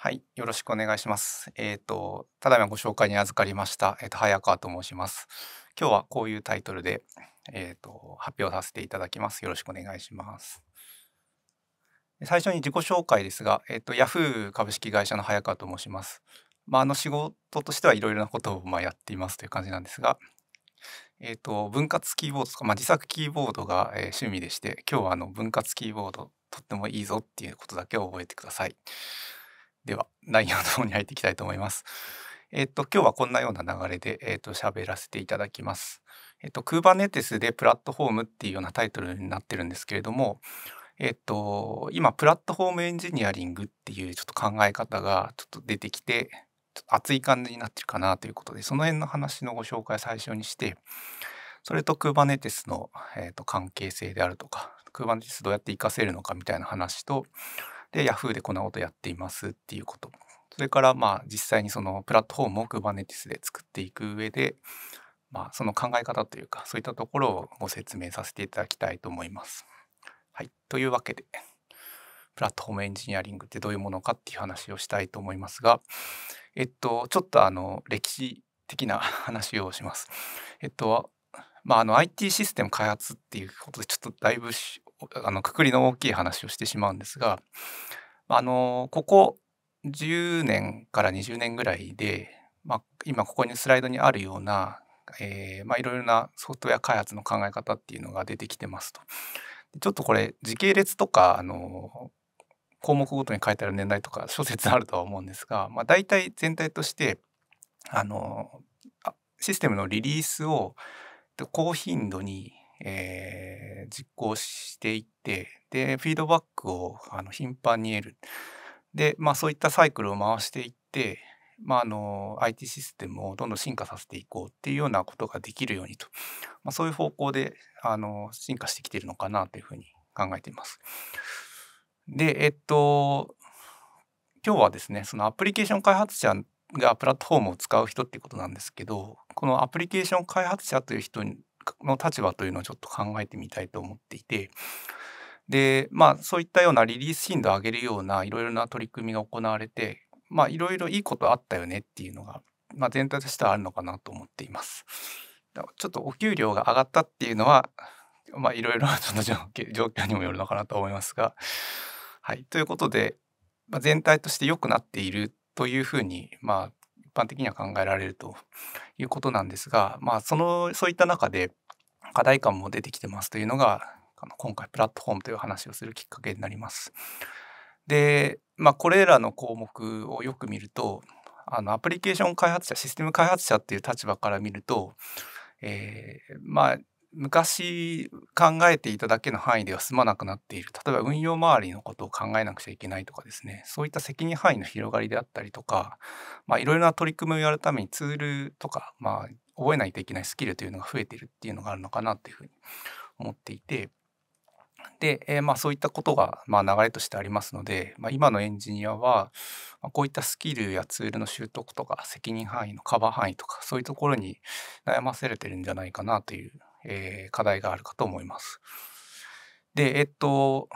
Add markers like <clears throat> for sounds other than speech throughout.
はい、よろしくお願いします。えっ、ー、と、ただいまご紹介に預かりました、えっ、ー、と、早川と申します。今日はこういうタイトルで、えっ、ー、と、発表させていただきます。よろしくお願いします。最初に自己紹介ですが、えっ、と、Yahoo 株式会社の早川と申します。まあ、あの仕事としてはいろいろなことをまあやっていますという感じなんですが、えっ、と、分割キーボードとか、まあ、自作キーボードが、え趣味でして、今日はあの分割キーボードとってもいいぞっていうことだけを覚えてください。では内容の方に入っていきたいと思います。<laughs> えっ、と今日はこんなような流れでえっ、と喋らせていただきます。えっ、と Kubernetes でプラットフォームっていうようなタイトルになってるんですけれども、えっと今プラットフォームエンジニアリングっていうちょっと考え方がちょっと出てきて熱い感じになってるかなということでその辺の話のご紹介を最初にしてそれと Kubernetes の、えっと、と関係性であるとか Kubernetes どうやって活かせるのかみたいな話とで Yahoo でこんなことやっていますっていうことそれからまあ実際にそのプラットフォームを Kubernetes で作っていく上で、まあ、その考え方というかそういったところをご説明させていただきたいと思います。はい、というわけでプラットフォームエンジニアリングってどういうものかっていう話をしたいと思いますが、えっと、ちょっとあの歴史的な <laughs> 話をします。えっとまあ、あの IT システム開発っていうことでちょっとだいぶあのくくりの大きい話をしてしまうんですがあのここ10年から20年ぐらいで、まあ、今ここにスライドにあるような、えーまあ、いろいろなソフトウェア開発の考え方っていうのが出てきてますと。ちょっとこれ時系列とかあの項目ごとに書いてある年代とか諸説あるとは思うんですが、まあ、大体全体としてあのシステムのリリースを高頻度にえー、実行していってでフィードバックをあの頻繁に得るで、まあ、そういったサイクルを回していって、まあ、あの IT システムをどんどん進化させていこうっていうようなことができるようにと、まあ、そういう方向であの進化してきてるのかなというふうに考えています。でえっと今日はですねそのアプリケーション開発者がプラットフォームを使う人っていうことなんですけどこのアプリケーション開発者という人にの立場というのをちょっと考えてみたいと思っていてでまあそういったようなリリース頻度を上げるようないろいろな取り組みが行われてまあいろいろいいことあったよねっていうのが、まあ、全体としてはあるのかなと思っています。ちょっとお給料が上がったっていうのはまあいろいろちょっと状況にもよるのかなと思いますがはいということで、まあ、全体として良くなっているというふうにまあ一般的には考えられるということなんですが、まあ、そのそういった中で課題感も出てきてますというのが今回プラットフォームという話をするきっかけになります。で、まあ、これらの項目をよく見るとあのアプリケーション開発者システム開発者っていう立場から見ると、えー、まあ昔考えていただけの範囲では済まなくなっている例えば運用周りのことを考えなくちゃいけないとかですねそういった責任範囲の広がりであったりとかいろいろな取り組みをやるためにツールとか、まあ、覚えないといけないスキルというのが増えているっていうのがあるのかなっていうふうに思っていてで、えー、まあそういったことがまあ流れとしてありますので、まあ、今のエンジニアはこういったスキルやツールの習得とか責任範囲のカバー範囲とかそういうところに悩まされてるんじゃないかなというえー、課題があるかと思います。でえっと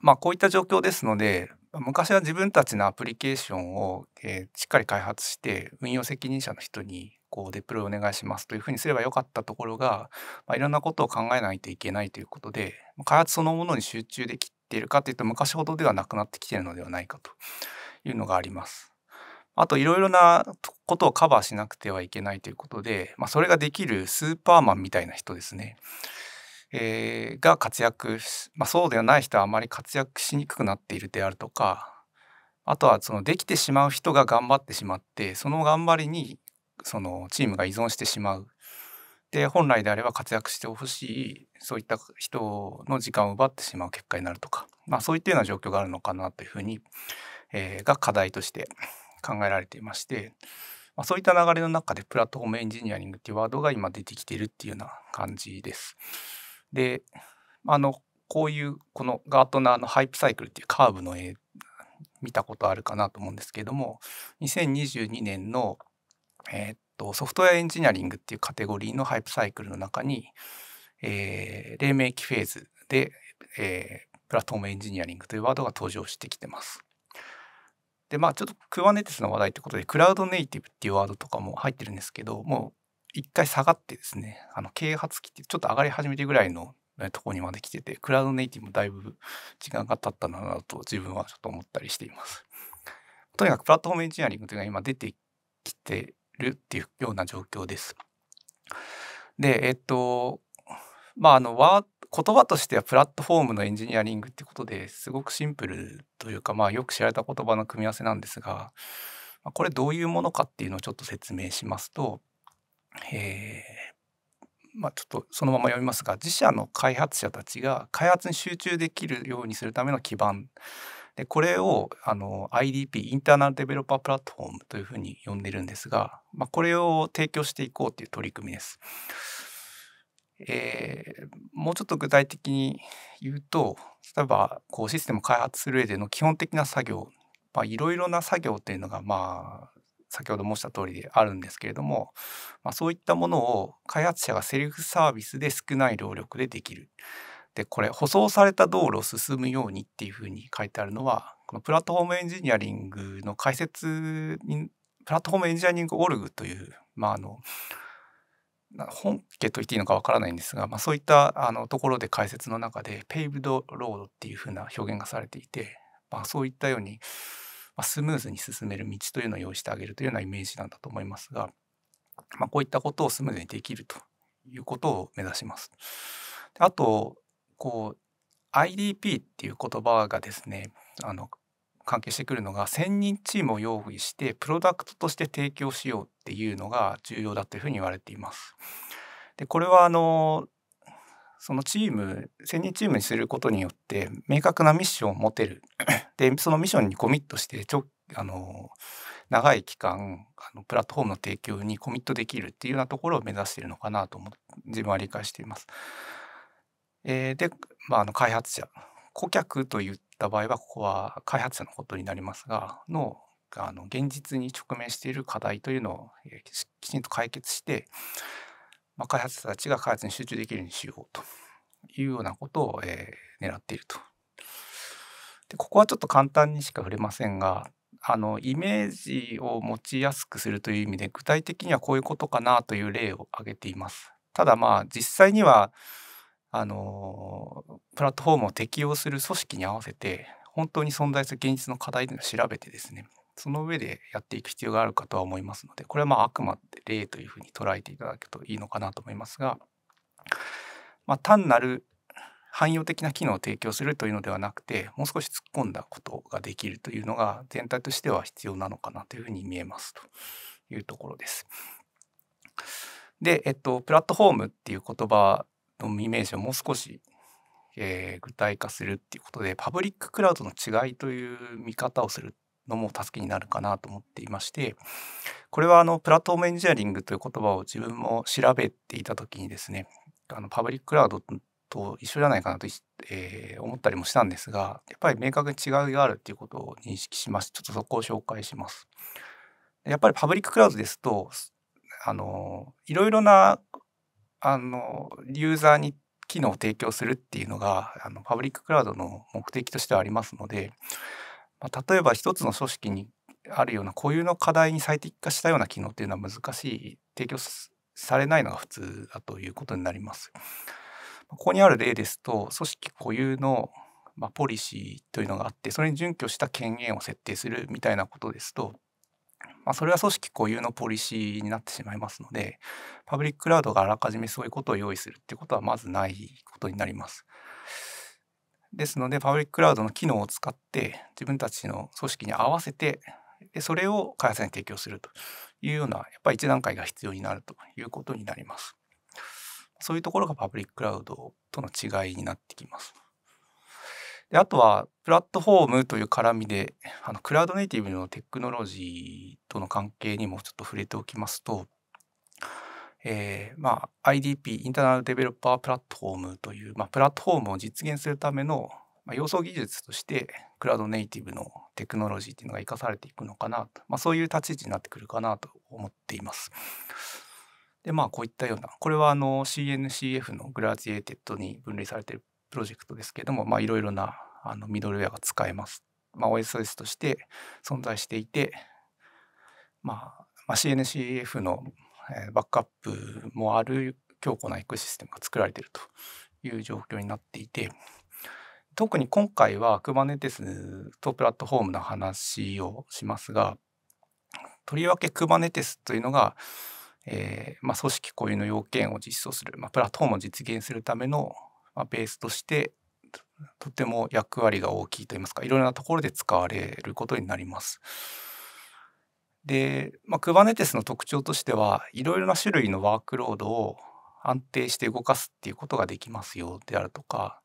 まあこういった状況ですので昔は自分たちのアプリケーションを、えー、しっかり開発して運用責任者の人にこうデプロイお願いしますというふうにすればよかったところが、まあ、いろんなことを考えないといけないということで開発そのものに集中できているかというと昔ほどではなくなってきているのではないかというのがあります。あといろいろなことをカバーしなくてはいけないということで、まあ、それができるスーパーマンみたいな人ですね、えー、が活躍まあ、そうではない人はあまり活躍しにくくなっているであるとかあとはそのできてしまう人が頑張ってしまってその頑張りにそのチームが依存してしまう。で本来であれば活躍してほしいそういった人の時間を奪ってしまう結果になるとか、まあ、そういったような状況があるのかなというふうに、えー、が課題として考えられていまして、まあ、そういった流れの中でプラットフォームエンジニアリングっていうワードが今出てきてるっていうような感じです。であのこういうこのガートナーのハイプサイクルっていうカーブの絵見たことあるかなと思うんですけれども2022年の、えー、っとソフトウェアエンジニアリングっていうカテゴリーのハイプサイクルの中に、えー、黎明期フェーズで、えー、プラットフォームエンジニアリングというワードが登場してきてます。でまあちょっと Kubernetes の話題ってことでクラウドネイティブっていうワードとかも入ってるんですけどもう一回下がってですねあの啓発期ってちょっと上がり始めてぐらいのとこにまで来ててクラウドネイティブもだいぶ時間が経ったなと自分はちょっと思ったりしています。とにかくプラットフォームエンジニアリングというのが今出てきてるっていうような状況です。でえっとまああの言葉としてはプラットフォームのエンジニアリングってことですごくシンプルというか、まあ、よく知られた言葉の組み合わせなんですが、これどういうものかっていうのをちょっと説明しますと、えー、まあ、ちょっとそのまま読みますが自社の開発者たちが開発に集中できるようにするための基盤でこれをあの IDP インターナルデベロッパープラットフォームというふうに呼んでるんですが、まあ、これを提供していこうという取り組みです。えー、もうちょっと具体的に言うと例えばこうシステム開発する上での基本的な作業いろいろな作業っていうのがまあ先ほど申した通りであるんですけれども、まあ、そういったものを開発者がセルフサービスで少ない労力でできる。でこれ舗装された道路を進むようにっていうふうに書いてあるのはこのプラットフォームエンジニアリングの解説にプラットフォームエンジニアリングオルグという、まあ、あの本家と言っていいのかわからないんですが、まあ、そういったあのところで解説の中で「ペイブド・ロード」っていうふうな表現がされていて、まあ、そういったように、まあ、スムーズに進める道というのを用意してあげるというようなイメージなんだと思いますが、まあ、こういったことをスムーズにできるということを目指します。あとこう IDP っていう言葉がですねあの関係してくるのが1,000人チームを用意してプロダクトとして提供しようっていうのが重要だというふうに言われています。でこれはあのそのチーム1,000人チームにすることによって明確なミッションを持てる <clears throat> でそのミッションにコミットしてちょあの長い期間あのプラットフォームの提供にコミットできるっていうようなところを目指しているのかなと思自分は理解しています。えー、で、まあ、あの開発者顧客と言っった場合はここは開発者のことになりますがのあの現実に直面している課題というのをきちんと解決して、まあ、開発者たちが開発に集中できるようにしようというようなことを、えー、狙っていると。でここはちょっと簡単にしか触れませんがあのイメージを持ちやすくするという意味で具体的にはこういうことかなという例を挙げています。ただまあ実際にはあのプラットフォームを適用する組織に合わせて本当に存在する現実の課題というのを調べてですねその上でやっていく必要があるかとは思いますのでこれはまああくまで例というふうに捉えていただくといいのかなと思いますが、まあ、単なる汎用的な機能を提供するというのではなくてもう少し突っ込んだことができるというのが全体としては必要なのかなというふうに見えますというところです。で、えっと、プラットフォームっていう言葉のイメージをもう少し、えー、具体化するっていうことでパブリッククラウドの違いという見方をするのも助けになるかなと思っていましてこれはあのプラットフォームエンジニアリングという言葉を自分も調べていた時にですねあのパブリッククラウドと一緒じゃないかなと、えー、思ったりもしたんですがやっぱり明確に違いがあるっていうことを認識しますちょっとそこを紹介します。やっぱりパブリッククラウドですとあのいろいろなあのユーザーに機能を提供するっていうのがあのパブリッククラウドの目的としてはありますので、まあ、例えば一つの組織にあるような固有の課題に最適化したような機能っていうのは難しい提供されないのが普通だということになります。ここにある例ですと組織固有のまあ、ポリシーというのがあってそれに準拠した権限を設定するみたいなことですとまあ、それは組織固有のポリシーになってしまいますのでパブリッククラウドがあらかじめそういうことを用意するってことはまずないことになります。ですのでパブリッククラウドの機能を使って自分たちの組織に合わせてでそれを開発に提供するというようなやっぱり一段階が必要になるということになります。そういうところがパブリッククラウドとの違いになってきます。であとはプラットフォームという絡みであのクラウドネイティブのテクノロジーとの関係にもちょっと触れておきますと、えーまあ、IDP インターナルデベロッパープラットフォームという、まあ、プラットフォームを実現するための、まあ、要素技術としてクラウドネイティブのテクノロジーというのが生かされていくのかなと、まあ、そういう立ち位置になってくるかなと思っています。でまあこういったようなこれはあの CNCF のグラジエーテッドに分類されているプロジェクトですけれども、まあ、いろいろなあのミドルウェアが使えます。まあ、OSS として存在していて、まあ、まあ、CNCF のバックアップもある強固なエクシステムが作られているという状況になっていて特に今回は Kubernetes とプラットフォームの話をしますがとりわけ Kubernetes というのが、えーまあ、組織固有の要件を実装する、まあ、プラットフォームを実現するためのまあ、ベースとしてとても役割が大きいといいますかいろいろなところで使われることになります。で、まあ、Kubernetes の特徴としてはいろいろな種類のワークロードを安定して動かすっていうことができますよであるとか、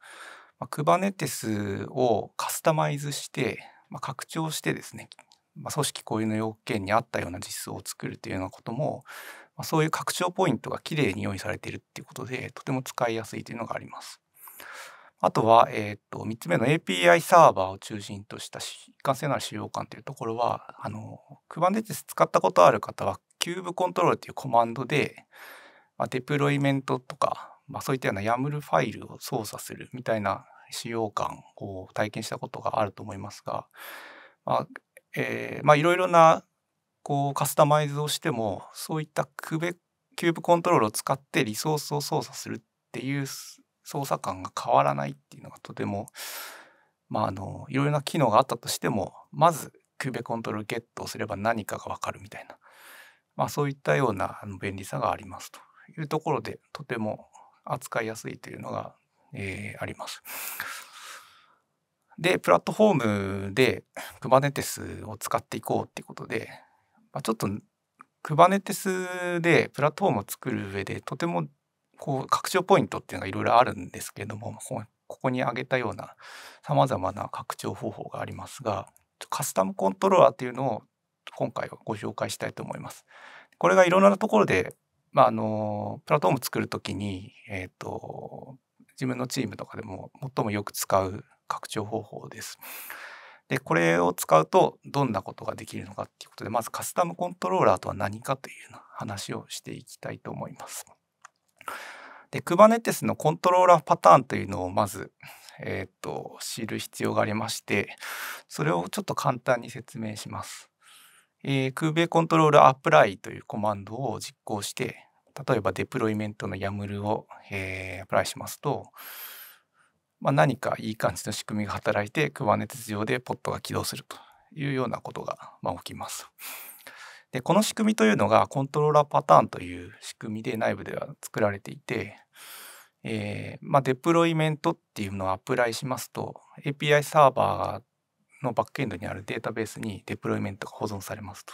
まあ、Kubernetes をカスタマイズして、まあ、拡張してですね、まあ、組織固有の要件に合ったような実装を作るというようなことも、まあ、そういう拡張ポイントがきれいに用意されているっていうことでとても使いやすいというのがあります。あとは、えーと、3つ目の API サーバーを中心とした一貫性のある使用感というところはあの Kubernetes 使ったことある方はキューブコントロールというコマンドで、まあ、デプロイメントとか、まあ、そういったような YAML ファイルを操作するみたいな使用感を体験したことがあると思いますが、まあえーまあ、いろいろなこうカスタマイズをしてもそういったクベキューブコントロールを使ってリソースを操作するっていう操作感が変わらないっていうのがとてもまああのいろいろな機能があったとしてもまずキューベコントロールゲットをすれば何かがわかるみたいな、まあ、そういったような便利さがありますというところでとても扱いやすいというのが、えー、あります。でプラットフォームで Kubernetes を使っていこうっていうことでまあ、ちょっと Kubernetes でプラットフォームを作る上でとてもこう拡張ポイントっていうのがいろいろあるんですけれどもここに挙げたようなさまざまな拡張方法がありますがカスタムコントローラーっていうのを今回はご紹介したいと思います。これがいろんなところで、まあ、あのプラットフォーム作る時に、えーと、と自分のチームとかでも最もよく使う拡張方法です。でこれを使うとどんなことができるのかっていうことでまずカスタムコントローラーとは何かというような話をしていきたいと思います。で Kubernetes のコントローラーパターンというのをまず、えーと、知る必要がありましてそれをちょっと簡単に説明します。えー、Kube コントロールアプライというコマンドを実行して例えばデプロイメントの YAML を、えー、アプライしますとまあ、何かいい感じの仕組みが働いて Kubernetes 上でポットが起動するというようなことが、ま起きます。でこの仕組みというのがコントローラーパターンという仕組みで内部では作られていて、えー、まあ、デプロイメントっていうのをアプライしますと API サーバーのバックエンドにあるデータベースにデプロイメントが保存されますと。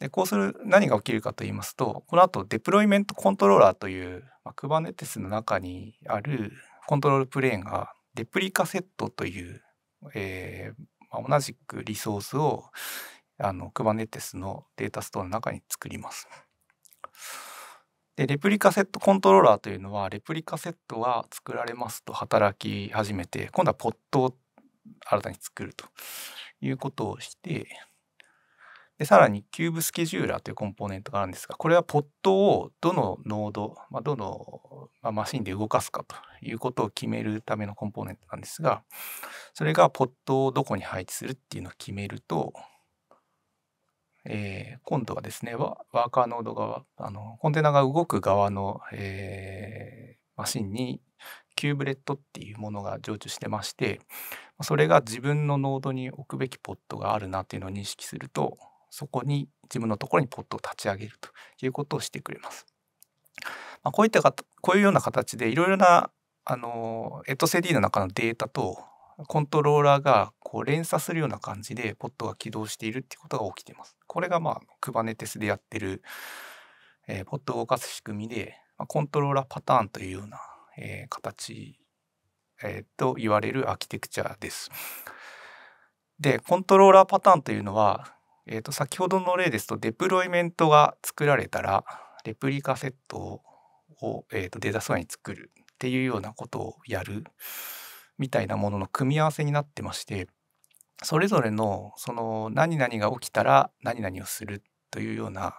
でこうする何が起きるかと言いますとこの後デプロイメントコントローラーという、まあ、Kubernetes の中にあるコントロールプレーンがレプリカセットという、えー、まあ、同じくリソースをあの Kubernetes のデータストアの中に作ります。でレプリカセットコントローラーというのはレプリカセットは作られますと働き始めて今度はポットを新たに作るということをしてでさらにキューブスケジューラーというコンポーネントがあるんですがこれはポットをどのノード、まあ、どの、まあ、マシンで動かすかということを決めるためのコンポーネントなんですがそれがポットをどこに配置するっていうのを決めると、えー、今度はですねワーカーノード側あのコンテナが動く側の、えー、マシンにキューブレットっていうものが常駐してましてそれが自分のノードに置くべきポットがあるなっていうのを認識するとそこに自分のところにポットを立ち上げるということをしてくれます。まあ、こういったこういうような形でいろいろなあのエトセディの中のデータとコントローラーがこう連鎖するような感じでポットが起動しているっていうことが起きています。これがまあクバネテスでやってる、えー、ポットを動かす仕組みで、まあ、コントローラーパターンというような、えー、形、えー、と言われるアーキテクチャです。でコントローラーパターンというのはえー、と先ほどの例ですとデプロイメントが作られたらレプリカセットを、えー、とデータ素ーに作るっていうようなことをやるみたいなものの組み合わせになってましてそれぞれのその何々が起きたら何々をするというような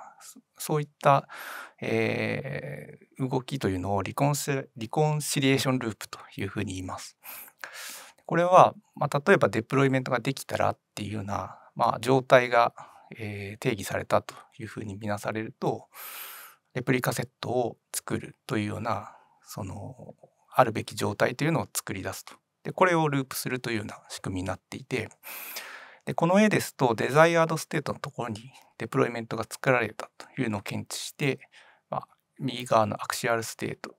そういった、えー、動きというのをリコンシリコンシリエーションループというふうに言います。これは、まあ、例えばデプロイメントができたらっていうようなまあ、状態が、えー、定義されたというふうに見なされるとレプリカセットを作るというようなそのあるべき状態というのを作り出すと。でこれをループするというような仕組みになっていてでこの絵ですとデザイアードステートのところにデプロイメントが作られたというのを検知して、まあ、右側のアクシアルステート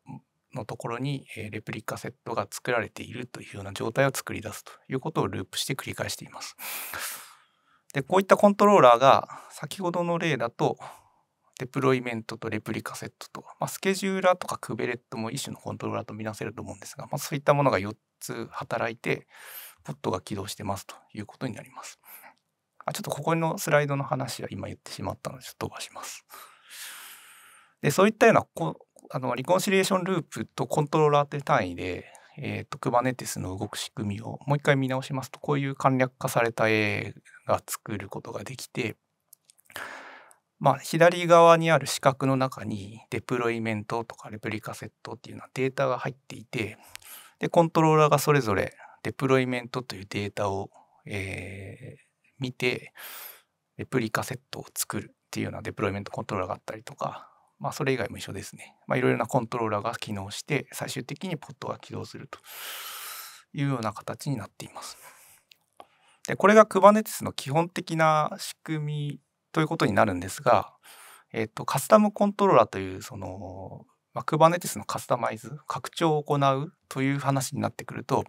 のところにレプリカセットが作られているというような状態を作り出すということをループして繰り返しています。でこういったコントローラーが先ほどの例だとデプロイメントとレプリカセットと、まあ、スケジューラーとかクベレットも一種のコントローラーと見なせると思うんですが、まあ、そういったものが4つ働いてポットが起動してますということになります。あちょっとここのスライドの話は今言ってしまったのでちょっと飛ばします。でそういったようなこあのリコンシリエーションループとコントローラーという単位で、えーと、クバネティスの動く仕組みをもう一回見直しますとこういう簡略化された絵が作ることができて、まあ、左側にある四角の中にデプロイメントとかレプリカセットっていうのはデータが入っていてでコントローラーがそれぞれデプロイメントというデータを、えー、見てレプリカセットを作るっていうようなデプロイメントコントローラーがあったりとか、まあ、それ以外も一緒ですね、まいろいろなコントローラーが機能して最終的にポットが起動するというような形になっています。でこれが Kubernetes の基本的な仕組みということになるんですが、えっと、カスタムコントローラーというその、まあ、Kubernetes のカスタマイズ拡張を行うという話になってくると、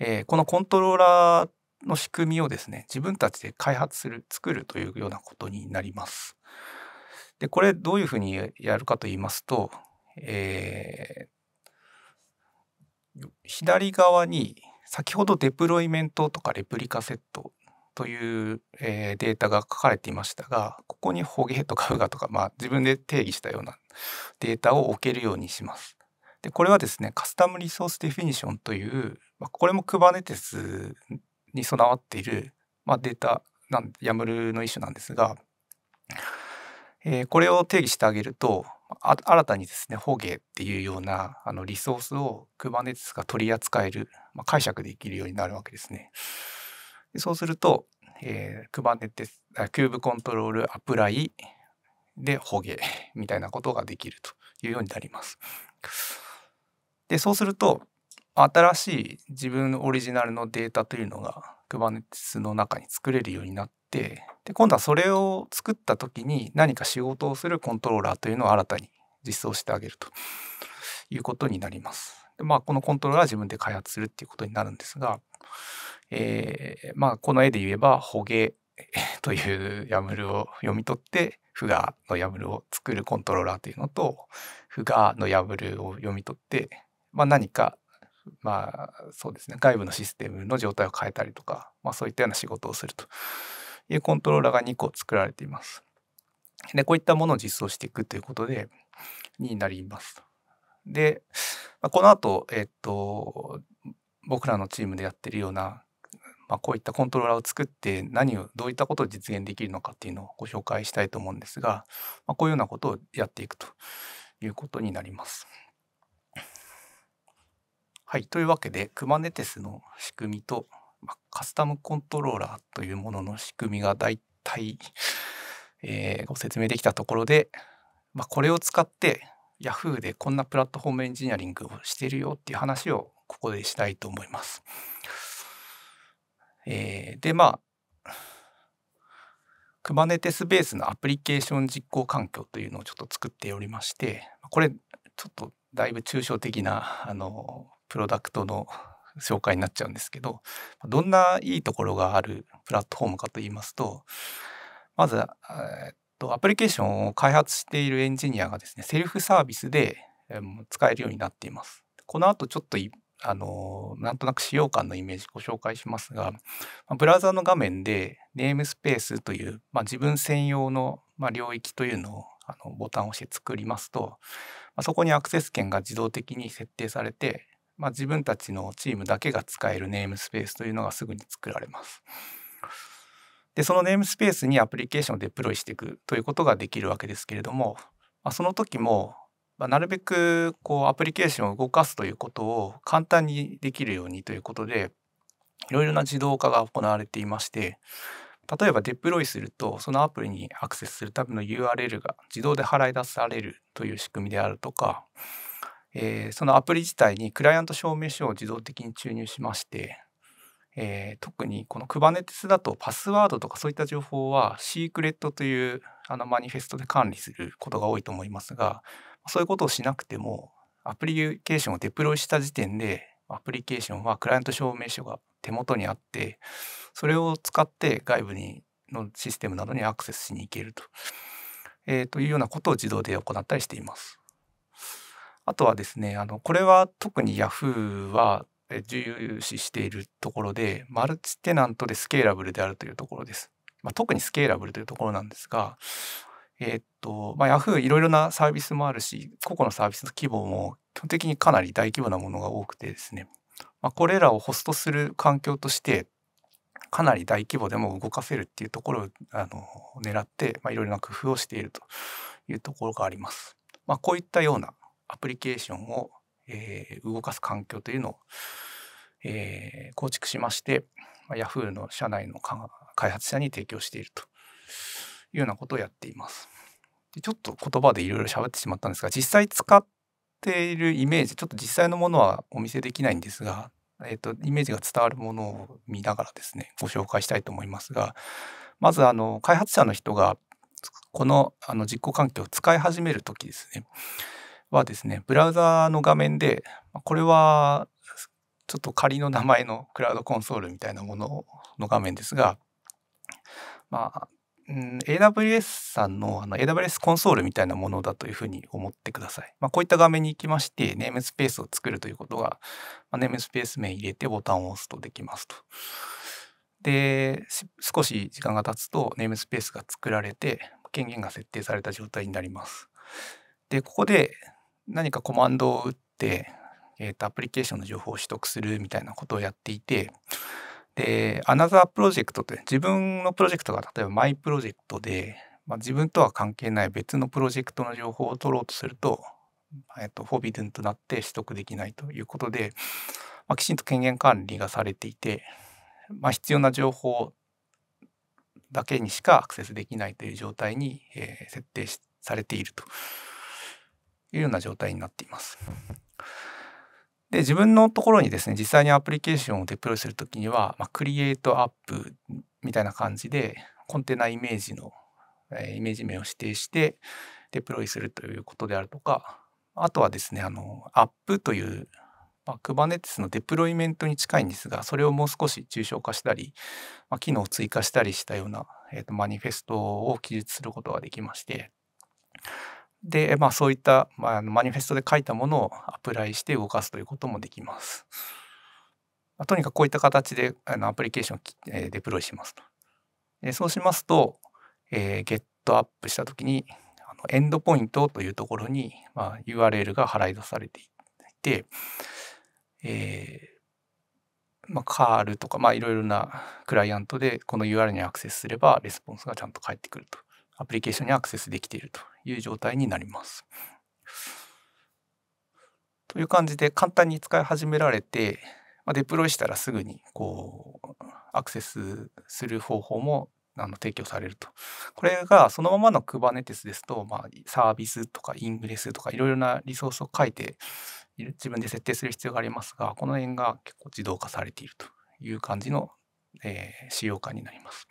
えー、このコントローラーの仕組みをですね自分たちで開発する作るというようなことになります。でこれどういうふうにやるかと言いますと、えー、左側に先ほどデプロイメントとかレプリカセットという、えー、データが書かれていましたがここにホゲとかウガとか、まあ、自分で定義したようなデータを置けるようにします。でこれはですねカスタムリソースデフィニションという、まあ、これも Kubernetes に備わっている、まあ、データなん YAML の一種なんですが、えー、これを定義してあげると新たにですねホゲっていうようなあのリソースを Kubernetes が取り扱える、まあ、解釈できるようになるわけですね。でそうすると、えー、Kubernetes キューブコントロールアプライでホゲ <laughs> みたいなことができるというようになります。でそうすると新しい自分オリジナルのデータというのが Kubernetes の中に作れるようになってで今度はそれを作った時に何か仕事をするコントローラーというのを新たに実装してあげるということになります。でまあこのコントローラーは自分で開発するっていうことになるんですが、えー、まあこの絵で言えば「捕鯨」という破ムを読み取って「フガの破ムを作るコントローラーというのと「フガの破ムを読み取って、まあ、何かまあそうですね外部のシステムの状態を変えたりとか、まあ、そういったような仕事をするというコントローラーが2個作られています。で、こういったものを実装していくということで、になります。で、まあ、この後、えっと、僕らのチームでやってるような、まあ、こういったコントローラーを作って何をどういったことを実現できるのかっていうのをご紹介したいと思うんですが、まあ、こういうようなことをやっていくということになります。はい。というわけで、Kubernetes の仕組みとまあ、カスタムコントローラーというものの仕組みがだいたい、えご説明できたところで、まあ、これを使って Yahoo でこんなプラットフォームエンジニアリングをしてるよっていう話をここでしたいと思います。えー、でまあ Kubernetes ベースのアプリケーション実行環境というのをちょっと作っておりましてこれちょっとだいぶ抽象的なあのプロダクトの紹介になっちゃうんですけどどんないいところがあるプラットフォームかと言いますとまず、えー、っとアプリケーションを開発しているエンジニアがですねセルフサービスで、えー、使えるようになっています。この後ちょっとあのなんとなく使用感のイメージご紹介しますが、ブラウザの画面でネームスペースという、まあ、自分専用の、まあ、領域というのをあのボタンを押して作りますと、まあ、そこにアクセス権が自動的に設定されて、まあ、自分たちのチームだけが使えるネームスペースというのがすぐに作られます。でそのネームスペースにアプリケーションをデプロイしていくということができるわけですけれども、まあ、その時も、まあ、なるべくこうアプリケーションを動かすということを簡単にできるようにということでいろいろな自動化が行われていまして例えばデプロイするとそのアプリにアクセスするための URL が自動で払い出されるという仕組みであるとかえー、そのアプリ自体にクライアント証明書を自動的に注入しまして、えー、特にこの Kubernetes だとパスワードとかそういった情報はシークレットというあのマニフェストで管理することが多いと思いますがそういうことをしなくてもアプリケーションをデプロイした時点でアプリケーションはクライアント証明書が手元にあってそれを使って外部にのシステムなどにアクセスしに行けると,、えー、というようなことを自動で行ったりしています。あとはですねあのこれは特に Yahoo は重視しているところでマルチテナントでスケーラブルであるというところです。まあ、特にスケーラブルというところなんですが、えー、っとまあ、Yahoo いろいろなサービスもあるし個々のサービスの規模も基本的にかなり大規模なものが多くてですね、まあ、これらをホストする環境としてかなり大規模でも動かせるっていうところをあの狙って、まあ、いろいろな工夫をしているというところがあります。まあ、こういったようなアプリケーションを、えー、動かす環境というのを、えー、構築しまして、まあ、Yahoo の社内の開発者に提供しているというようなことをやっています。でちょっと言葉でいろいろ喋ってしまったんですが実際使っているイメージちょっと実際のものはお見せできないんですが、えっと、とイメージが伝わるものを見ながらですねご紹介したいと思いますがまずあの開発者の人がこのあの実行環境を使い始める時ですねはですねブラウザの画面でこれはちょっと仮の名前のクラウドコンソールみたいなものの画面ですが、まあ、うん、AWS さんのあの AWS コンソールみたいなものだというふうに思ってください。まあ、こういった画面に行きまして、ネームスペースを作るということが、まあ、ネームスペース名入れてボタンを押すとできますと。で、少し時間が経つと、ネームスペースが作られて、権限が設定された状態になります。で、ここで何かコマンドを打って、えーと、アプリケーションの情報を取得するみたいなことをやっていてでアナザープロジェクトって自分のプロジェクトが例えばマイプロジェクトで、まあ、自分とは関係ない別のプロジェクトの情報を取ろうとすると,、えーと、フォビドゥンとなって取得できないということで、まあ、きちんと権限管理がされていて、まあ、必要な情報だけにしかアクセスできないという状態に、えー、設定されているというような状態になっています。で自分のところにですね実際にアプリケーションをデプロイする時には、まあ、クリエイトアップみたいな感じでコンテナイメージの、えー、イメージ名を指定してデプロイするということであるとかあとはですねあのアップというまあ、k u b テ r のデプロイメントに近いんですが、それをもう少し抽象化したり、まあ、機能を追加したりしたような、えーとマニフェストを記述することができまして、で、まあ、そういった、まあ、マニフェストで書いたものをアプライして動かすということもできます。とにかくこういった形であのアプリケーションを、えー、デプロイしますと。そうしますと、えー、ゲットアップしたときにあのエンドポイントというところに、まあ、URL が払い出されていて、えーまあ、カールとか、まあ、いろいろなクライアントでこの URL にアクセスすればレスポンスがちゃんと返ってくるとアプリケーションにアクセスできているという状態になります。という感じで簡単に使い始められて、まあ、デプロイしたらすぐにこうアクセスする方法もあの提供されると。これがそのままの Kubernetes ですと、まあ、サービスとかイングレスとかいろいろなリソースを書いて自分で設定する必要がありますが、この辺が結構自動化されているという感じの、えー、使用感になります。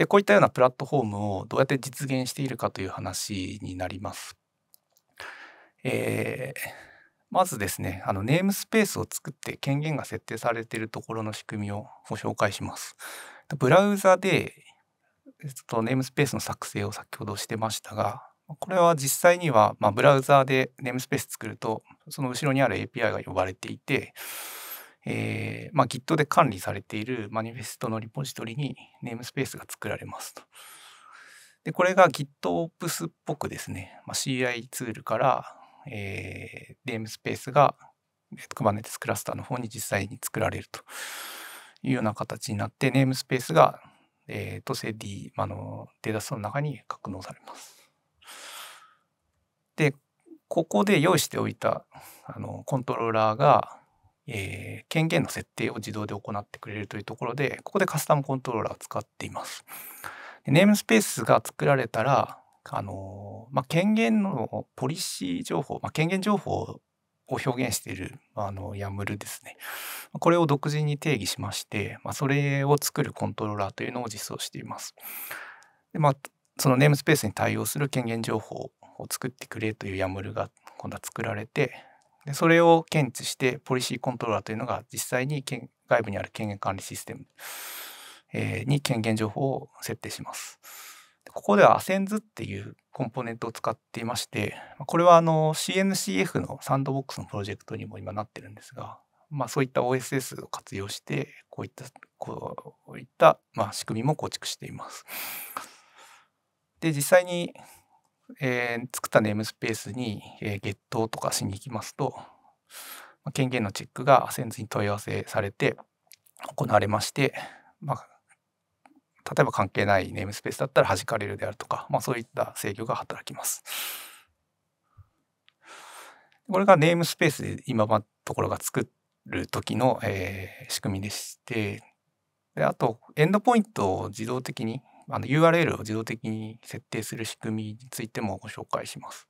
でこういったようなプラットフォームをどうやって実現しているかという話になります。えー、まずですねあのネームスペースを作って権限が設定されているところの仕組みをご紹介します。ブラウザで、えっと、ネームスペースの作成を先ほどしてましたがこれは実際には、まあ、ブラウザでネームスペース作るとその後ろにある API が呼ばれていてえー、まあ、Git で管理されているマニフェストのリポジトリにネームスペースが作られますと。で、これが GitOps っぽくですね、まあ、CI ツールから、えー、ネームスペースが Kubernetes クラスターの方に実際に作られるというような形になって、ネームスペースが、えー、と CD、まあの、データストの中に格納されます。で、ここで用意しておいたあのコントローラーが、えー、権限の設定を自動で行ってくれるというところで、ここでカスタムコントローラーを使っています。ネームスペースが作られたら、あのー、まあ、権限のポリシー情報、まあ、権限情報を表現している、あの、YAML ですね。これを独自に定義しまして、まあ、それを作るコントローラーというのを実装しています。でまあ、そのネームスペースに対応する権限情報を作ってくれという YAML が今度は作られて、でそれを検知してポリシーコントローラーというのが実際に外部にある権限管理システム、えー、に権限情報を設定します。ここでは a s ン e n s っていうコンポーネントを使っていまして、これはあの CNCF のサンドボックスのプロジェクトにも今なってるんですが、まあ、そういった OSS を活用して、こういった、こういった、まあ、仕組みも構築しています。で、実際にえー、作ったネームスペースに、えー、ゲットとかしに行きますと、まあ、権限のチェックが先日に問い合わせされて行われまして、まあ、例えば関係ないネームスペースだったら弾かれるであるとか、まあ、そういった制御が働きます。これがネームスペースで今のところが作る時の、えー、仕組みでしてであとエンドポイントを自動的にあの URL を自動的に設定する仕組みについてもご紹介します。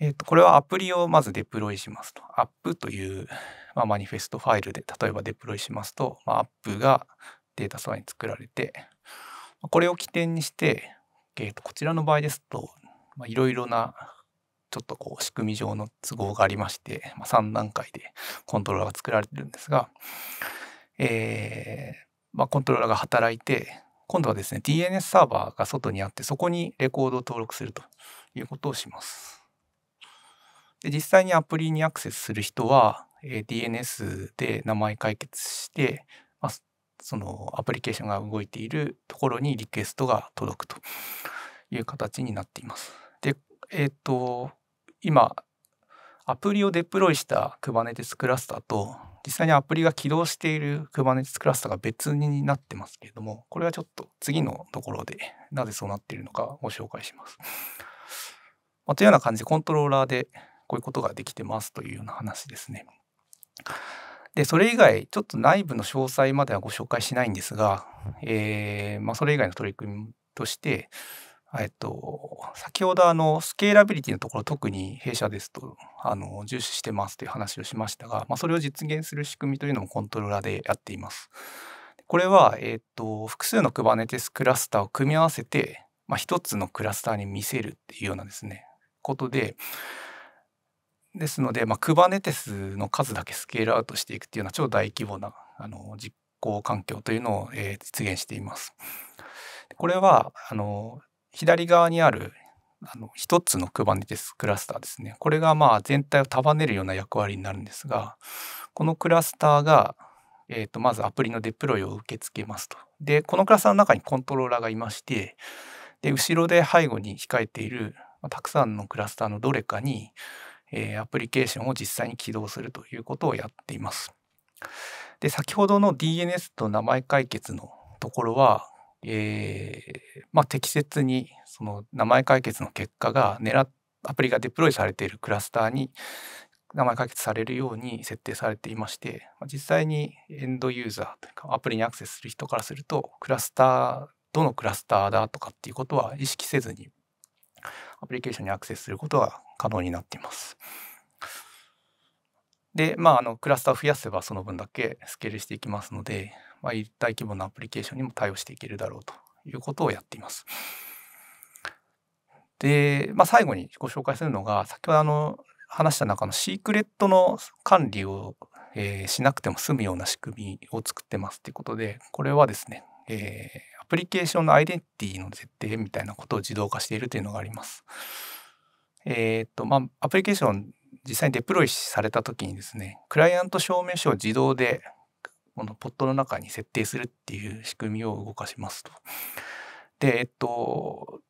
えー、とこれはアプリをまずデプロイしますと。アップという、まあ、マニフェストファイルで例えばデプロイしますと、まあ、a p がデータストアに作られて、これを起点にして、えー、とこちらの場合ですと、いろいろなちょっとこう仕組み上の都合がありまして、まあ、3段階でコントローラーが作られてるんですが、えーまあ、コントローラーが働いて今度はですね、DNS サーバーが外にあって、そこにレコードを登録するということをします。で実際にアプリにアクセスする人は、え DNS で名前解決して、まあ、そのアプリケーションが動いているところにリクエストが届くという形になっています。で、えっ、ー、と、今、アプリをデプロイした Kubernetes クラスターと実際にアプリが起動している Kubernetes クラスターが別になってますけれども、これはちょっと次のところでなぜそうなっているのかご紹介します。まあ、というような感じでコントローラーでこういうことができてますというような話ですね。で、それ以外、ちょっと内部の詳細まではご紹介しないんですが、えー、まあ、それ以外の取り組みとして、えっと、先ほどあのスケーラビリティのところ特に弊社ですとあの重視してますという話をしましたが、まあ、それを実現する仕組みというのもコントローラーでやっています。これは、えっと、複数の Kubernetes クラスターを組み合わせて、まあ、1つのクラスターに見せるっていうようなですねことでですので、まあ、Kubernetes の数だけスケールアウトしていくっていうような超大規模なあの実行環境というのを、えー、実現しています。これはあの左側にあるあの1つの Kubernetes クラスターですね。これがまあ全体を束ねるような役割になるんですが、このクラスターが、えー、とまずアプリのデプロイを受け付けますと。で、このクラスターの中にコントローラーがいまして、で後ろで背後に控えている、たくさんのクラスターのどれかに、えー、アプリケーションを実際に起動するということをやっています。で先ほどの DNS と名前解決のところはえー、まあ、適切にその名前解決の結果が狙アプリがデプロイされているクラスターに名前解決されるように設定されていまして、実際にエンドユーザーというかアプリにアクセスする人からすると、クラスター、どのクラスターだとかっていうことは意識せずに、アプリケーションにアクセスすることが可能になっています。で、まあ、あの、クラスターを増やせばその分だけスケールしていきますので、まあ、一体規模のアプリケーションにも対応していけるだろうということをやっています。で、まあ、最後にご紹介するのが先ほどあの話した中のシークレットの管理を、えー、しなくても済むような仕組みを作ってますということでこれはですね、えー、アプリケーションのアイデンティティの設定みたいなことを自動化しているというのがあります。えー、っとまあ、アプリケーション実際にデプロイされた時にですねクライアント証明書を自動でこのポットの中に設定するっていう仕組みを動かしますと。で、えっと、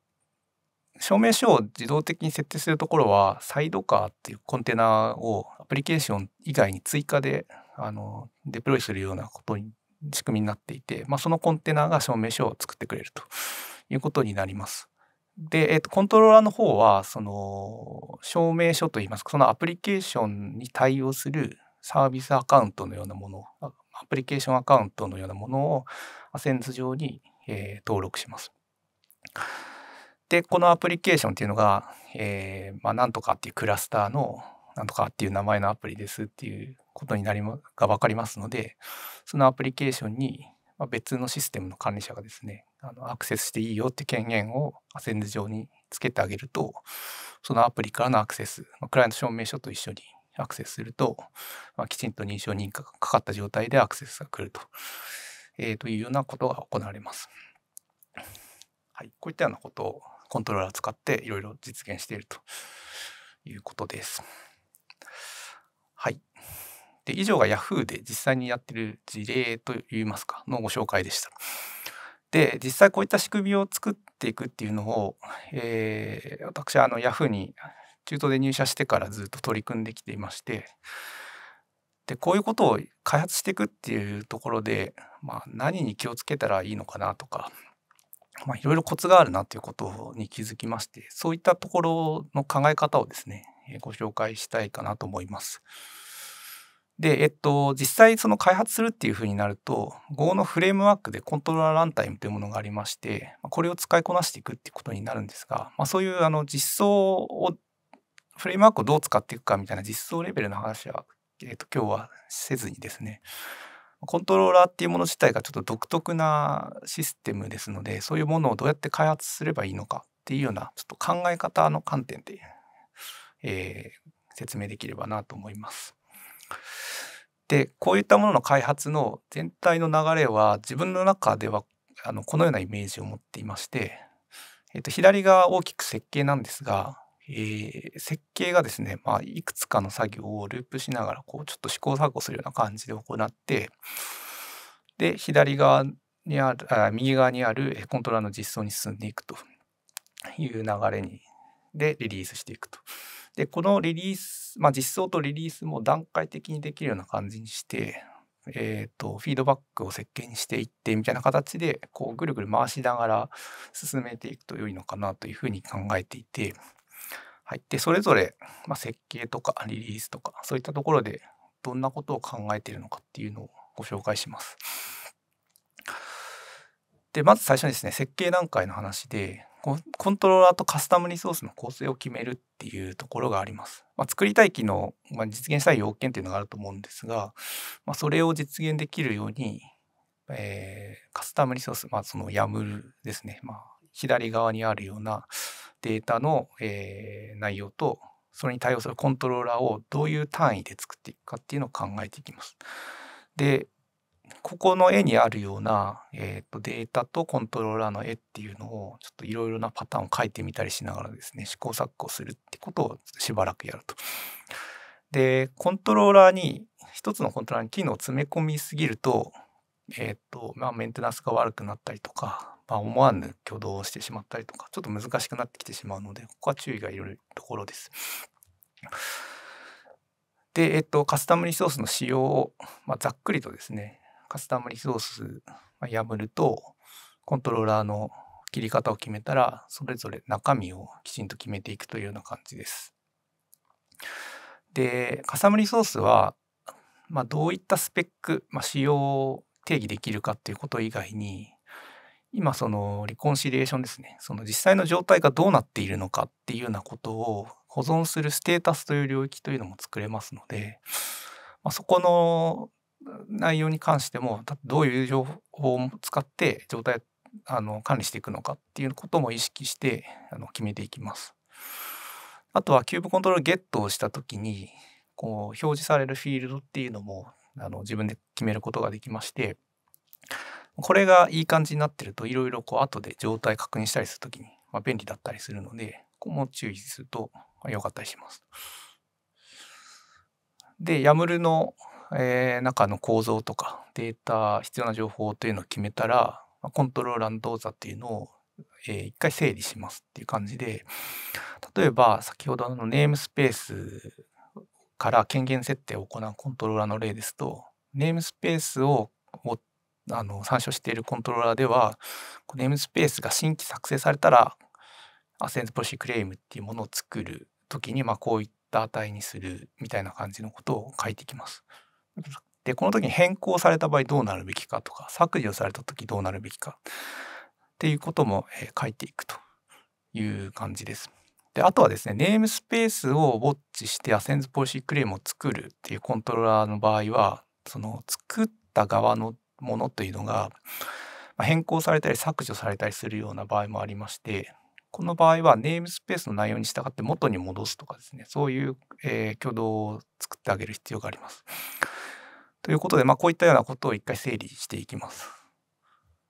証明書を自動的に設定するところは、サイドカーっていうコンテナをアプリケーション以外に追加であのデプロイするようなことに仕組みになっていて、まあ、そのコンテナが証明書を作ってくれるということになります。で、えっと、コントローラーの方は、その証明書といいますか、そのアプリケーションに対応するサービスアカウントのようなものアプリケーションアカウントのようなものをアセンズ上に、えー、登録します。で、このアプリケーションっていうのが、えー、まあ、なんとかっていうクラスターの、なんとかっていう名前のアプリですっていうことになりま、が分かりますので、そのアプリケーションに別のシステムの管理者がですね、あのアクセスしていいよって権限をアセンズ上につけてあげると、そのアプリからのアクセス、クライアント証明書と一緒にアクセスすると、まあ、きちんと認証認可がかかった状態でアクセスが来ると,、えー、というようなことが行われます。はい、こういったようなことをコントローラーを使っていろいろ実現しているということです。はい。で、以上が Yahoo で実際にやってる事例といいますか、のご紹介でした。で、実際こういった仕組みを作っていくっていうのを、えー、私はあの Yahoo に中東で入社してからずっと取り組んできていましてでこういうことを開発していくっていうところで、まあ、何に気をつけたらいいのかなとかまあ、いろいろコツがあるなっていうことに気づきましてそういったところの考え方をですねご紹介したいかなと思います。で、えっと、実際その開発するっていうふうになると Go のフレームワークでコントローラーランタイムというものがありましてこれを使いこなしていくっていうことになるんですが、まあ、そういうあの実装をフレームワークをどう使っていくかみたいな実装レベルの話は、えーと、今日はせずにですねコントローラーっていうもの自体がちょっと独特なシステムですのでそういうものをどうやって開発すればいいのかっていうようなちょっと考え方の観点で、えー、説明できればなと思います。でこういったものの開発の全体の流れは自分の中ではあのこのようなイメージを持っていまして、えー、と左が大きく設計なんですがえー、設計がですね、まあ、いくつかの作業をループしながらこうちょっと試行錯誤するような感じで行ってで左側にあるあ右側にあるコントローラーの実装に進んでいくという流れにでリリースしていくと。でこのリリース、まあ、実装とリリースも段階的にできるような感じにして、えーと、フィードバックを設計にしていってみたいな形でこうぐるぐる回しながら進めていくと良いのかなというふうに考えていてはい、でそれぞれ、まあ、設計とかリリースとかそういったところでどんなことを考えているのかっていうのをご紹介します。でまず最初にですね設計段階の話でコントローラーとカスタムリソースの構成を決めるっていうところがあります。まあ、作りたい機能、まあ、実現したい要件っていうのがあると思うんですが、まあ、それを実現できるように、えー、カスタムリソース、まあ、その YAML ですね、まあ、左側にあるようなデータの、えー、内容とそれに対応するコントローラーをどういう単位で作っていくかっていうのを考えていきます。でここの絵にあるような、えーと、データとコントローラーの絵っていうのをちょっといろいろなパターンを書いてみたりしながらですね試行錯誤するってことをしばらくやると。でコントローラーに一つのコントローラーに機能を詰め込みすぎると,、えーとまあ、メンテナンスが悪くなったりとかまあ、思わぬ挙動をしてしまったりとかちょっと難しくなってきてしまうのでここは注意がいるところです。で、えっと、カスタムリソースの使用を、まあ、ざっくりとですねカスタムリソース、まあ、破るとコントローラーの切り方を決めたらそれぞれ中身をきちんと決めていくというような感じです。でカスタムリソースは、まあ、どういったスペック、まあ、使用を定義できるかっていうこと以外に今そのリコンシリエーションですねその実際の状態がどうなっているのかっていうようなことを保存するステータスという領域というのも作れますので、まあ、そこの内容に関してもどういう情報を使って状態あの管理していくのかっていうことも意識してあの決めていきます。あとはキューブコントロールゲットをした時にこう表示されるフィールドっていうのもあの自分で決めることができましてこれがいい感じになってるといろいろこう後で状態確認したりするときに、まあ、便利だったりするので、ここも注意すると良かったりします。で、YAML の、え中の構造とかデータ、必要な情報というのを決めたら、コントローラーの動作っていうのを、え一回整理しますっていう感じで、例えば先ほどのネームスペースから権限設定を行うコントローラーの例ですと、ネームスペースをあの参照しているコントローラーではネームスペースが新規作成されたらアセンズポリシークレームっていうものを作る時にまあこういった値にするみたいな感じのことを書いてきます。でこの時に変更された場合どうなるべきかとか削除された時どうなるべきかっていうことも、え書いていくという感じです。であとはですねネームスペースをウォッチしてアセンズポリシークレームを作るっていうコントローラーの場合はその作った側のものというのが変更されたり削除されたりするような場合もありましてこの場合はネームスペースの内容に従って元に戻すとかですねそういう、え挙動を作ってあげる必要があります。ということで、まあ、こういったようなことを一回整理していきます。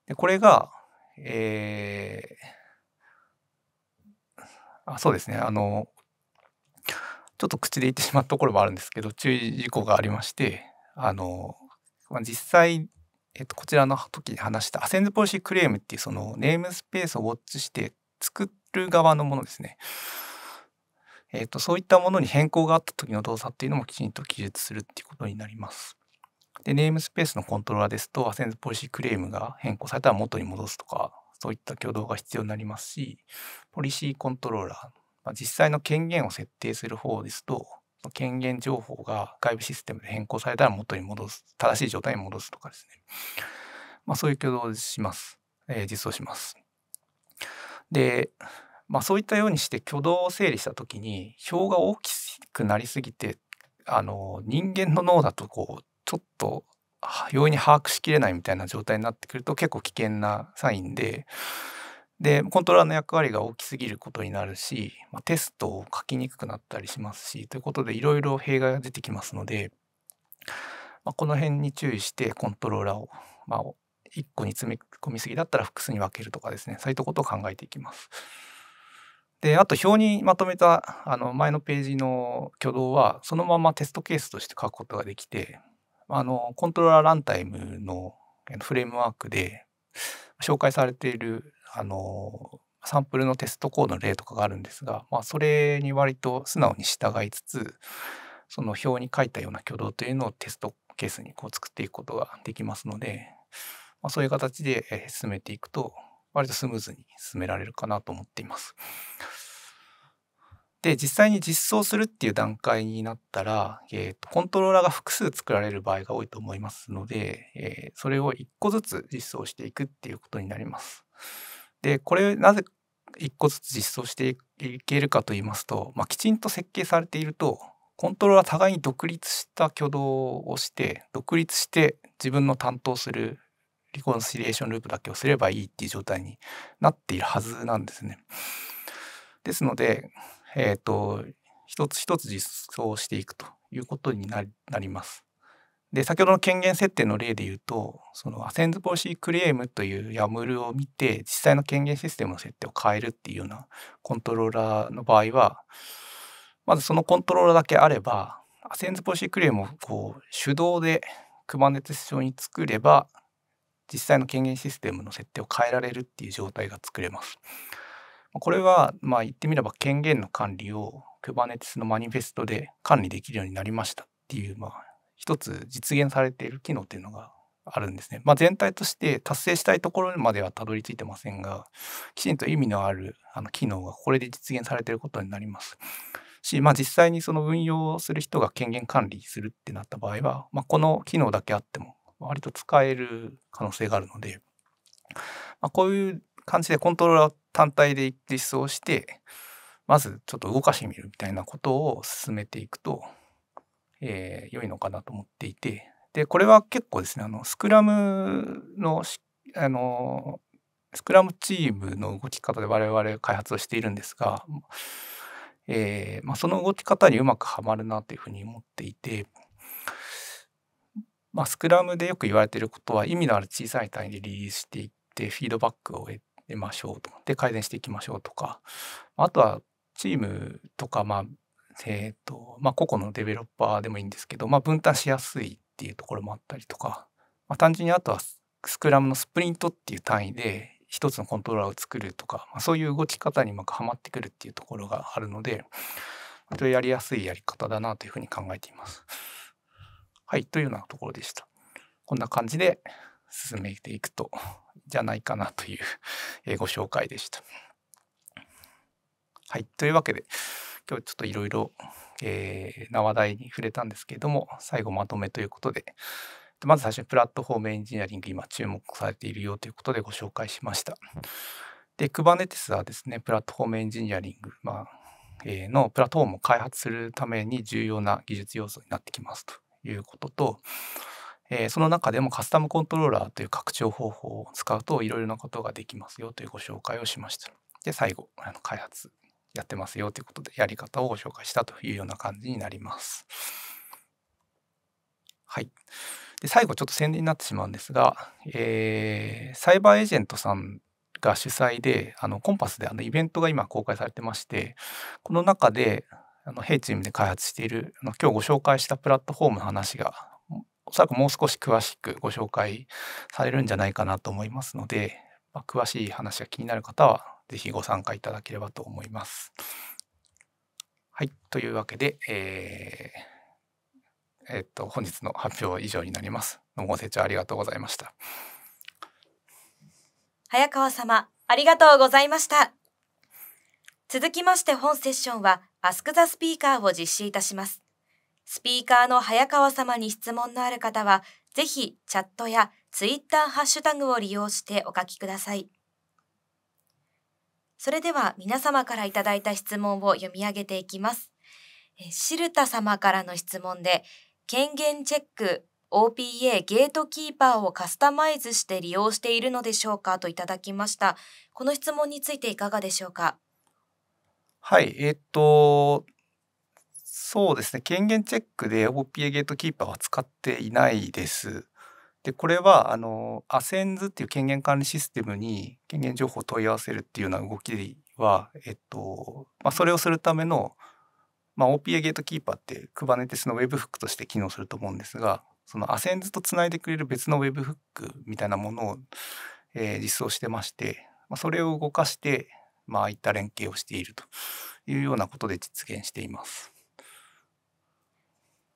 でこれが、えー、あそうですねあのちょっと口で言ってしまったところもあるんですけど注意事項がありましてあの実際えっと、こちらの時に話したアセンズポリシークレームっていうそのネームスペースをウォッチして作る側のものですね。えっと、そういったものに変更があった時の動作っていうのもきちんと記述するっていうことになります。で、ネームスペースのコントローラーですと、アセンズポリシークレームが変更されたら元に戻すとか、そういった挙動が必要になりますし、ポリシーコントローラー、まあ、実際の権限を設定する方ですと、権限情報が外部システムで変更されたら元に戻す、正しい状態に戻すとかですね。まあ、そういう挙動をします。えー、実装します。で、まあ、そういったようにして挙動を整理した時に表が大きくなりすぎてあの人間の脳だとこうちょっと容易に把握しきれないみたいな状態になってくると結構危険なサインででコントローラーの役割が大きすぎることになるし、まあ、テストを書きにくくなったりしますしということでいろいろ弊害が出てきますので、まあ、この辺に注意してコントローラーを、まあ、1個に詰め込みすぎだったら複数に分けるとかですねそういったことを考えていきます。であと表にまとめたあの前のページの挙動はそのままテストケースとして書くことができてあのコントローラーランタイムのフレームワークで紹介されているあのサンプルのテストコードの例とかがあるんですが、まあ、それに割と素直に従いつつその表に書いたような挙動というのをテストケースにこう作っていくことができますので、まあ、そういう形で進めていくと割とスムーズに進められるかなと思っています。で実際に実装するっていう段階になったら、えーと、コントローラーが複数作られる場合が多いと思いますので、えー、それを1個ずつ実装していくっていうことになります。でこれなぜ一個ずつ実装していけるかと言いますと、まあ、きちんと設計されているとコントローラー互いに独立した挙動をして独立して自分の担当するリコンシリエーションループだけをすればいいっていう状態になっているはずなんですね。ですので、えーと、一つ一つ実装していくということになります。で先ほどの権限設定の例で言うとそのアセンズポリシークレームという YAML を見て実際の権限システムの設定を変えるっていうようなコントローラーの場合はまずそのコントローラーだけあればアセンズポリシークレームをこう手動で Kubernetes 上に作れば実際の権限システムの設定を変えられるっていう状態が作れます。これはまあ言ってみれば権限の管理を Kubernetes のマニフェストで管理できるようになりましたっていうまあ一つ実現されている機能っていうのがあるんですね。まあ、全体として達成したいところまではたどり着いてませんが、きちんと意味のあるあの機能がこれで実現されていることになります。し、まあ、実際にその運用する人が権限管理するってなった場合は、まあ、この機能だけあっても割と使える可能性があるので、まあ、こういう感じでコントローラー単体で実装して、まずちょっと動かしてみるみたいなことを進めていくと、えー、良いのかなと思っていてでこれは結構ですねあのスクラムのあのスクラムチームの動き方で我々開発をしているんですが、えーまあ、その動き方にうまくはまるなというふうに思っていて、まあ、スクラムでよく言われていることは意味のある小さい単位でリリースしていってフィードバックを得てましょうとで改善していきましょうとかあとはチームとか、まあ、えーとまあ、個々のデベロッパーでもいいんですけど、まあ、分担しやすいっていうところもあったりとか、まあ、単純にあとはスクラムのスプリントっていう単位で一つのコントローラーを作るとか、まあ、そういう動き方にうまくはまってくるっていうところがあるのでとやりやすいやり方だなというふうに考えています。はいというようなところでした。こんな感じで進めていくとじゃないかなというご紹介でした。はいというわけで今日ちょっといろいろな話題に触れたんですけれども最後まとめということでまず最初にプラットフォームエンジニアリング今注目されているよということでご紹介しましたで Kubernetes はですねプラットフォームエンジニアリング、まあえー、のプラットフォームを開発するために重要な技術要素になってきますということとえー、その中でもカスタムコントローラーという拡張方法を使うといろいろなことができますよというご紹介をしました。で、最後、あの開発やってますよということでやり方をご紹介したというような感じになります。はい、で最後ちょっと宣伝になってしまうんですが、えー、サイバーエージェントさんが主催であのコンパスであのイベントが今公開されてましてこの中であの Hey! チームで開発しているあの今日ご紹介したプラットフォームの話がおそらくもう少し詳しくご紹介されるんじゃないかなと思いますので、まあ、詳しい話が気になる方はぜひご参加いただければと思います。はい、というわけで、えー、えー、っと、本日の発表は以上になります。どうもご清聴ありがとうございました。早川様、ありがとうございました。続きまして本セッションはアスク・ザ・スピーカーを実施いたします。スピーカーの早川様に質問のある方は、ぜひチャットやツイッターハッシュタグを利用してお書きください。それでは皆様からいただいた質問を読み上げていきます。シルタ様からの質問で、権限チェック、OPA ゲートキーパーをカスタマイズして利用しているのでしょうかといただきました。この質問についていかがでしょうか。はい、えー、っと、そうですね、権限チェックで OPA ゲートキーパーは使っていないです。でこれはあのアセンズっていう権限管理システムに権限情報を問い合わせるっていうような動きは、えっとまあ、それをするための、まあ、OPA ゲートキーパーって Kubernetes の Webhook として機能すると思うんですがそのアセンズとつないでくれる別の Webhook みたいなものを、えー、実装してまして、まあ、それを動かして、まああいった連携をしているというようなことで実現しています。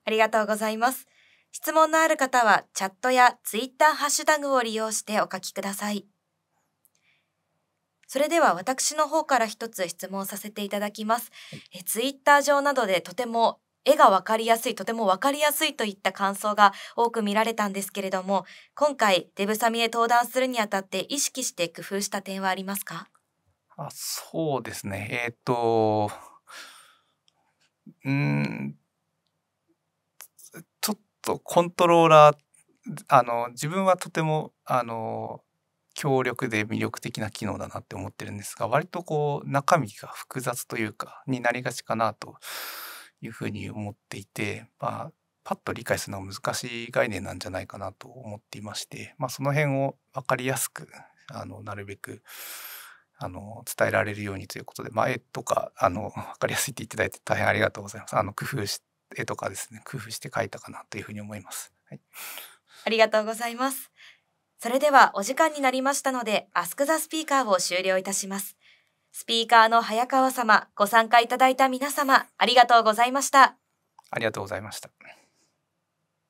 ありがとうございます。質問のある方はチャットやツイッターハッシュタグを利用してお書きください。それでは私の方から一つ質問させていただきます。えツイッター上などでとても絵がわかりやすい、とてもわかりやすいといった感想が多く見られたんですけれども、今回デブサミへ登壇するにあたって意識して工夫した点はありますかあそうですね。えー、っと、うんとコントローラーあの自分はとてもあの強力で魅力的な機能だなって思ってるんですが割とこう中身が複雑というかになりがちかなというふうに思っていて、まあ、パッと理解するのは難しい概念なんじゃないかなと思っていまして、まあ、その辺を分かりやすくあのなるべくあの伝えられるようにということで、まあ、絵とかあの分かりやすいって言っていただいて大変ありがとうございます。あの工夫し絵とかですね工夫して描いたかなというふうに思います、はい、ありがとうございますそれではお時間になりましたのでアスクザスピーカーを終了いたしますスピーカーの早川様ご参加いただいた皆様ありがとうございましたありがとうございました